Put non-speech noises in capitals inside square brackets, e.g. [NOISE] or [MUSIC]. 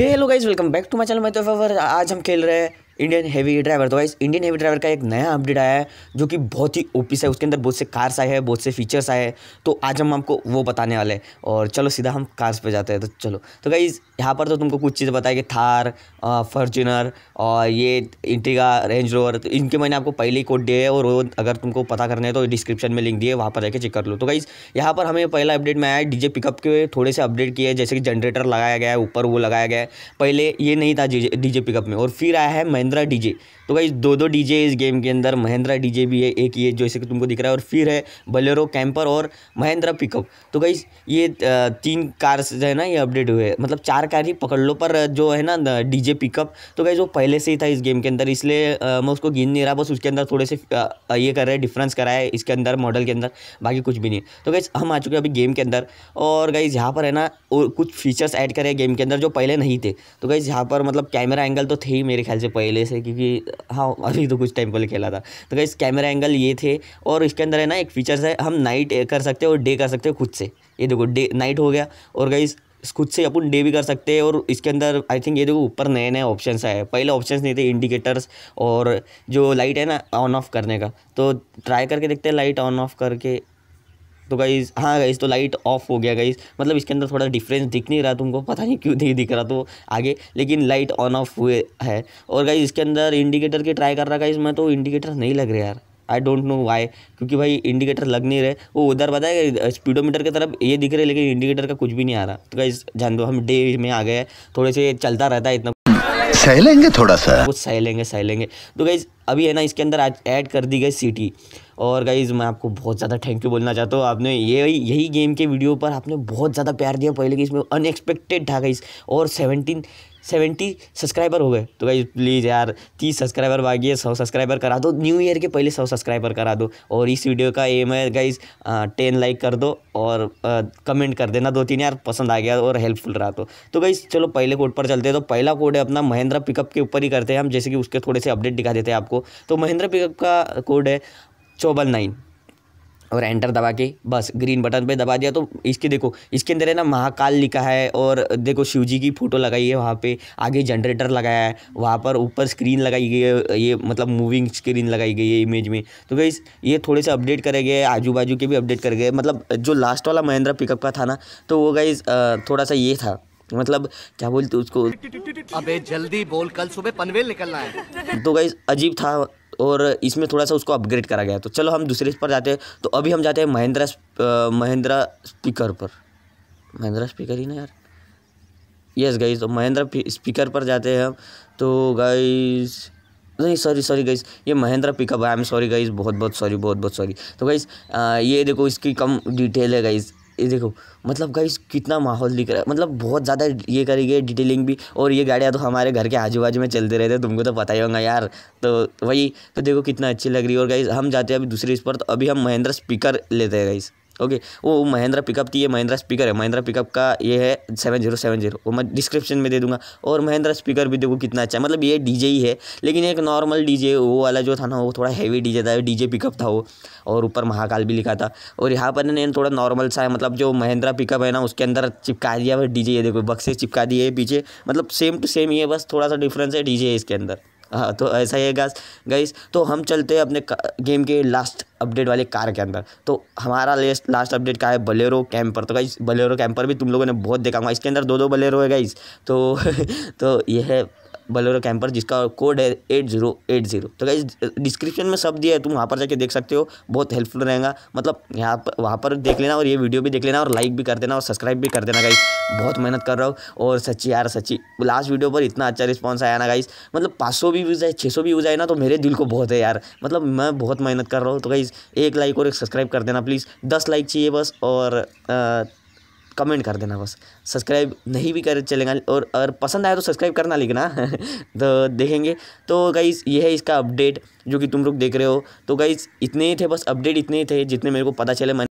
hello guys welcome back to my channel मैं तो फेवर आज हम खेल रहे हैं इंडियन हैवी ड्राइवर तो वाइस इंडियन हैवी ड्राइवर का एक नया अपडेट आया है जो कि बहुत ही ओ है उसके अंदर बहुत से कार्स आए हैं बहुत से फीचर्स आए हैं तो आज हम आपको वो बताने वाले हैं और चलो सीधा हम कार्स पर जाते हैं तो चलो तो गाइज़ यहाँ पर तो तुमको कुछ चीज़ बताया कि थार फॉर्चूनर और ये इंटिगा रेंज रोवर तो इनके मैंने आपको पहले ही कोड दिए है और वो अगर तुमको पता करना है तो डिस्क्रिप्शन में लिंक दिए वहाँ पर जाकर चेक कर लो तो गाइज़ यहाँ पर हमें पहला अपडेट में आया डीजे पिकअप के थोड़े से अपडेट किए जैसे कि जनरेटर लगाया गया है ऊपर वो लगाया गया है पहले ये नहीं था डीजे पिकअप में और फिर आया है महिंद्रा महिंद्रा डीजे तो भाई दो दो डीजे इस गेम के अंदर महिंद्रा डीजे भी है एक ये जैसे कि तुमको दिख रहा है और फिर है बलेरो कैंपर और महिंद्रा पिकअप तो भाई ये तीन कार है ना ये अपडेट हुए मतलब चार कार ही पकड़ लो पर जो है ना डीजे पिकअप तो भाई वो पहले से ही था इस गेम के अंदर इसलिए मैं उसको गिन नहीं रहा बस उसके अंदर थोड़े से ये कर रहे हैं डिफ्रेंस करा है इसके अंदर मॉडल के अंदर बाकी कुछ भी नहीं तो गाइज हम आ चुके हैं अभी गेम के अंदर और गाइज यहाँ पर है ना कुछ फीचर्स ऐड करे गेम के अंदर जो पहले नहीं थे तो गाइज यहाँ पर मतलब कैमरा एंगल तो थे ही मेरे ख्याल से पहले पहले से क्योंकि हाँ अभी तो कुछ टाइम पहले खेला था तो गाइस कैमरा एंगल ये थे और इसके अंदर है ना एक फीचर्स है हम नाइट कर सकते हैं और डे कर सकते हैं खुद से ये देखो डे नाइट हो गया और गाइस खुद से अपन डे भी कर सकते हैं और इसके अंदर आई थिंक ये देखो ऊपर नए नए ऑप्शन आए पहले ऑप्शन नहीं थे इंडिकेटर्स और जो लाइट है ना ऑन ऑफ करने का तो ट्राई करके देखते हैं लाइट ऑन ऑफ करके तो गाइज़ हाँ गाइज़ तो लाइट ऑफ हो गया गाइज़ मतलब इसके अंदर थोड़ा डिफरेंस दिख नहीं रहा तुमको पता नहीं क्यों नहीं दिख रहा तो आगे लेकिन लाइट ऑन ऑफ हुए है और गाइज़ इसके अंदर इंडिकेटर की ट्राई कर रहा गाइज़ मैं तो इंडिकेटर नहीं लग रहा यार आई डोंट नो वाई क्योंकि भाई इंडिकेटर लग नहीं रहे वो उधर बताया स्पीडोमीटर की तरफ ये दिख रहे लेकिन इंडिकेटर का कुछ भी नहीं आ रहा तो गाइज जान दो हम डे में आ गए थोड़े से चलता रहता है इतना सह लेंगे थोड़ा सा कुछ सह लेंगे सह लेंगे तो गाइज अभी है ना इसके अंदर आज ऐड कर दी गई सिटी और गाइज़ मैं आपको बहुत ज़्यादा थैंक यू बोलना चाहता हूँ आपने ये यही गेम के वीडियो पर आपने बहुत ज़्यादा प्यार दिया पहले कि इसमें अनएक्सपेक्टेड था गाइज़ और सेवनटीन सेवेंटी सब्सक्राइबर हो गए तो भाई प्लीज़ यार तीस सब्सक्राइबर बाकी है सौ सब्सक्राइबर करा दो न्यू ईयर के पहले सौ सब्सक्राइबर करा दो और इस वीडियो का एम है गाइज टेन लाइक कर दो और आ, कमेंट कर देना दो तीन यार पसंद आ गया और हेल्पफुल रहा तो तो गाइज चलो पहले कोड पर चलते हैं तो पहला कोड है अपना महिंद्रा पिकअप के ऊपर ही करते हैं हम जैसे कि उसके थोड़े से अपडेट दिखा देते हैं आपको तो महिंद्रा पिकअप का कोड है चौबल नाइन और एंटर दबा के बस ग्रीन बटन पे दबा दिया तो इसके देखो इसके अंदर है ना महाकाल लिखा है और देखो शिव जी की फ़ोटो लगाई है वहाँ पे आगे जनरेटर लगाया है वहाँ पर ऊपर स्क्रीन लगाई गई है ये मतलब मूविंग स्क्रीन लगाई गई है इमेज में तो गई ये थोड़े से अपडेट करे गए आजू बाजू के भी अपडेट कर गए मतलब जो लास्ट वाला महिंद्रा पिकअप का था ना तो वो गई थोड़ा सा ये था मतलब क्या बोलते उसको अबे जल्दी बोल कल सुबह पनवेल निकलना है तो गई अजीब था और इसमें थोड़ा सा उसको अपग्रेड करा गया तो चलो हम दूसरे पर जाते हैं तो अभी हम जाते हैं महिंद्रा महिंद्रा स्पीकर पर महिंद्रा स्पीकर ही ना यार यस गई तो महिंद्रा स्पीकर पर जाते हैं हम तो गाइज़ नहीं सॉरी सॉरी गईस ये महिंद्रा पिकअप है आई एम सॉरी गईस बहुत बहुत सॉरी बहुत बहुत सॉरी तो गईस ये देखो इसकी कम डिटेल है गईस ये देखो मतलब गाइस कितना माहौल दिख रहा है मतलब बहुत ज़्यादा ये करेंगे डिटेलिंग भी और ये गाड़ियाँ तो हमारे घर के आजू बाजू में चलते रहते तुमको तो पता ही होगा यार तो वही तो देखो कितना अच्छी लग रही है और गाइस हम जाते हैं अभी दूसरी इस पर तो अभी हम महेंद्र स्पीकर लेते हैं गाइस ओके वो महिंद्रा पिकअप थी ये महिंद्रा स्पीकर है महिंद्रा पिकअप का ये है सेवन जीरो सेवन जीरो वो मैं डिस्क्रिप्शन में दे दूंगा और महिंद्रा स्पीकर भी देखो कितना अच्छा मतलब ये डीजे ही है लेकिन एक नॉर्मल डीजे वो वाला जो था ना वो थोड़ा हैवी डीजे था डीजे पिकअप था वो और ऊपर महाकाल भी लिखा था और यहाँ पर ने थोड़ा नॉर्मल सा है मतलब जो महिंद्रा पिकअप है ना उसके अंदर चिपका दिया हुआ डीजे ये देखो बक्से चिपका दिए पीछे मतलब सेम टू सेम ही है बस थोड़ा सा डिफरेंस है डीजे इसके अंदर हाँ तो ऐसा ही है गैस गईस तो हम चलते हैं अपने गेम के लास्ट अपडेट वाले कार के अंदर तो हमारा लेस्ट लास्ट अपडेट का है बलेरो कैंपर तो गई बलेरो कैंपर भी तुम लोगों ने बहुत देखा होगा इसके अंदर दो दो बलेरो है गई तो [LAUGHS] तो यह है बलोरो कैंपर जिसका कोड है एट जीरो एट जीरो तो गाइज डिस्क्रिप्शन में सब दिया है तुम वहाँ पर जाके देख सकते हो बहुत हेल्पफुल रहेगा मतलब यहाँ पर वहाँ पर देख लेना और ये वीडियो भी देख लेना और लाइक भी कर देना और सब्सक्राइब भी कर देना गाइज बहुत मेहनत कर रहा हूँ और सच्ची यार सच्ची लास्ट वीडियो पर इतना अच्छा रिस्पॉन्स आया ना गाइज मतलब पाँच भी व्यूज़ है छः भी व्यूज़ आए ना तो मेरे दिल को बहुत है यार मतलब मैं बहुत मेहनत कर रहा हूँ तो गाइज़ एक लाइक और एक सब्सक्राइब कर देना प्लीज़ दस लाइक चाहिए बस और कमेंट कर देना बस सब्सक्राइब नहीं भी कर चलेगा और अगर पसंद आया तो सब्सक्राइब करना लिखना हाँ, [LAUGHS] तो देखेंगे तो गाइज ये है इसका अपडेट जो कि तुम लोग देख रहे हो तो गाइज इतने ही थे बस अपडेट इतने ही थे जितने मेरे को पता चले मैंने